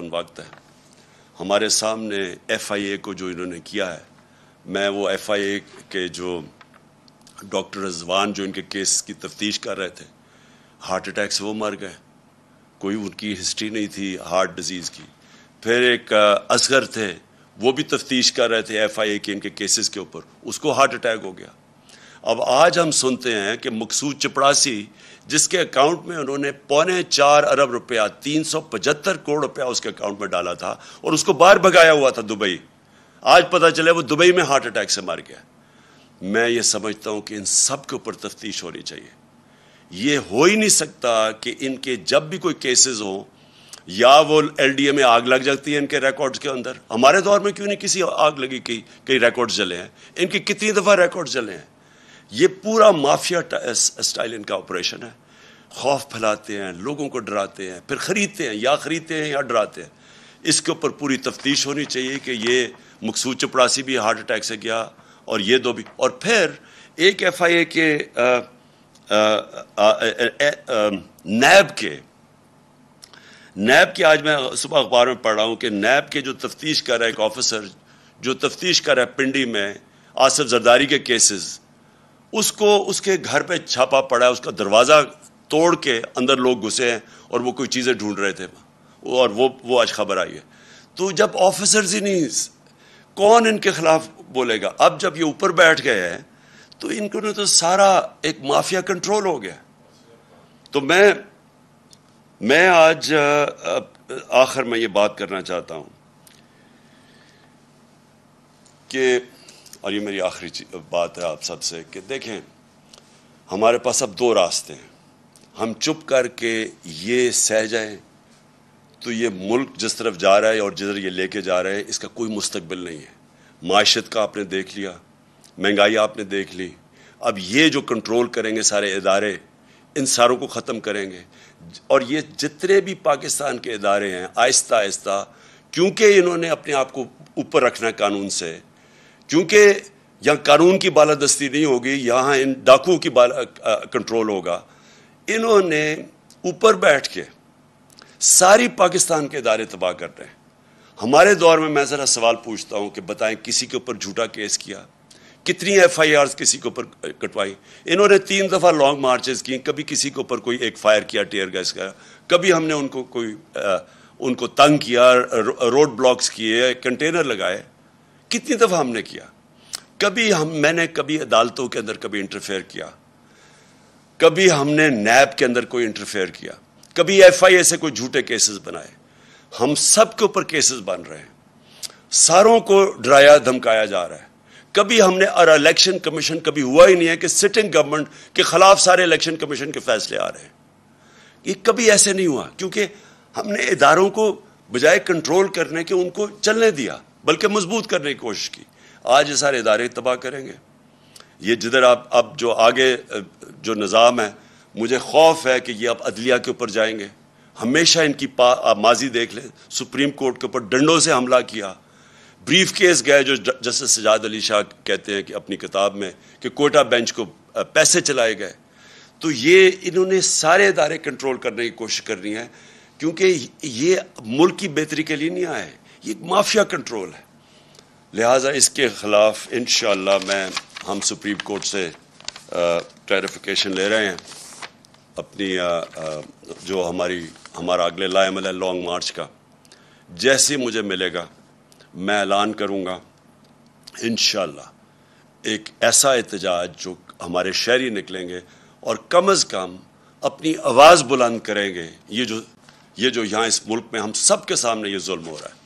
वक्त है हमारे सामने एफआईए को जो इन्होंने किया है मैं वो एफआईए के जो डॉक्टर रजवान जो इनके केस की तफ्तीश कर रहे थे हार्ट अटैक से वो मर गए कोई उनकी हिस्ट्री नहीं थी हार्ट डिजीज़ की फिर एक असगर थे वो भी तफ्तीश कर रहे थे एफआईए के इनके केसेस के ऊपर उसको हार्ट अटैक हो गया अब आज हम सुनते हैं कि मकसूद चपड़ासी जिसके अकाउंट में उन्होंने पौने चार अरब रुपया तीन सौ पचहत्तर करोड़ रुपया उसके अकाउंट में डाला था और उसको बाहर भगाया हुआ था दुबई आज पता चले वो दुबई में हार्ट अटैक से मार गया मैं ये समझता हूँ कि इन सब के ऊपर तफ्तीश होनी चाहिए ये हो ही नहीं सकता कि इनके जब भी कोई केसेस हो या वो एलडीए में आग लग जाती है इनके रिकॉर्ड्स के अंदर हमारे दौर में क्यों नहीं किसी आग लगी कई कई रिकॉर्ड्स जले हैं इनके कितनी दफ़ा रिकॉर्ड्स जले हैं ये पूरा माफिया स्टाइल इनका ऑपरेशन है खौफ फैलाते हैं लोगों को डराते हैं फिर ख़रीदते हैं या ख़रीदते हैं या डराते हैं इसके ऊपर पूरी तफ्तीश होनी चाहिए कि ये मकसूद चपड़ासी भी हार्ट अटैक से गया और ये दो भी और फिर एक एफ आई ए के नैब के नैब के आज मैं सुबह अखबार में पढ़ रहा हूँ कि नैब के जो तफ्तीश कर रहा है एक ऑफिसर जो तफ्तीश कर रहा है पिंडी में आसफ जरदारी के केसेस उसको उसके घर पे छापा पड़ा है उसका दरवाज़ा तोड़ के अंदर लोग घुसे हैं और वो कोई चीज़ें ढूंढ रहे थे और वो वो आज खबर आई है तो जब ऑफिसर्स ही नहीं कौन इनके खिलाफ बोलेगा अब जब ये ऊपर बैठ गए हैं तो इनको ने तो सारा एक माफिया कंट्रोल हो गया तो मैं मैं आज आखिर में ये बात करना चाहता हूँ कि और ये मेरी आखिरी बात है आप सबसे कि देखें हमारे पास अब दो रास्ते हैं हम चुप करके ये सह जाएं तो ये मुल्क जिस तरफ जा रहा है और जिधर ये लेके जा रहे हैं इसका कोई मुस्तबिल नहीं है माशत का आपने देख लिया महंगाई आपने देख ली अब ये जो कंट्रोल करेंगे सारे इदारे इन सारों को ख़त्म करेंगे और ये जितने भी पाकिस्तान के इदारे हैं आहिस्ता आहिस्ता क्योंकि इन्होंने अपने आप को ऊपर रखना कानून से चूंकि यहाँ कानून की बालादस्ती नहीं होगी यहाँ इन डाकुओं की कंट्रोल होगा इन्होंने ऊपर बैठ के सारी पाकिस्तान के इदारे तबाह कर रहे हैं हमारे दौर में मैं ज़रा सवाल पूछता हूँ कि बताएं किसी के ऊपर झूठा केस किया कितनी एफ आई आर किसी के ऊपर कटवाई इन्होंने तीन दफ़ा लॉन्ग मार्चेस किए कभी किसी के ऊपर कोई एक फायर किया टेयर गैस का कभी हमने उनको कोई आ, उनको तंग किया रोड ब्लॉक्स किए कंटेनर लगाए कितनी दफ़ा हमने किया कभी हम मैंने कभी अदालतों के अंदर कभी इंटरफेयर किया कभी हमने नैब के अंदर कोई इंटरफेयर किया कभी एफआईए से कोई झूठे केसेस बनाए हम सब के ऊपर केसेस बन रहे हैं सारों को डराया धमकाया जा रहा है कभी हमने और इलेक्शन कमीशन कभी हुआ ही नहीं है कि सिटिंग गवर्नमेंट के खिलाफ सारे इलेक्शन कमीशन के फैसले आ रहे हैं ये कभी ऐसे नहीं हुआ क्योंकि हमने इदारों को बजाय कंट्रोल करने के उनको चलने दिया बल्कि मजबूत करने की कोशिश की आज ये सारे इदारे तबाह करेंगे ये जिधर आप अब जो आगे जो निज़ाम है मुझे खौफ है कि ये अब अदलिया के ऊपर जाएंगे हमेशा इनकी आप माजी देख लें सुप्रीम कोर्ट के ऊपर डंडों से हमला किया ब्रीफ केस गए जो जस्टिस सजाद अली शाह कहते हैं कि अपनी किताब में कि कोटा बेंच को पैसे चलाए गए तो ये इन्होंने सारे इदारे कंट्रोल करने की कोशिश करनी है क्योंकि ये मुल्क की बेहतरी के लिए नहीं आए ये माफिया कंट्रोल है लिहाजा इसके ख़िलाफ़ इन मैं हम सुप्रीम कोर्ट से क्लैरिफिकेशन ले रहे हैं अपनी आ, आ, जो हमारी हमारा अगले लाएमल है लॉन्ग मार्च का जैसे मुझे मिलेगा मैं ऐलान करूँगा इन एक ऐसा एहतजाज जो हमारे शहरी निकलेंगे और कम अज़ कम अपनी आवाज़ बुलंद करेंगे ये जो ये जो यहाँ इस मुल्क में हम सब के सामने ये जुल्म हो रहा है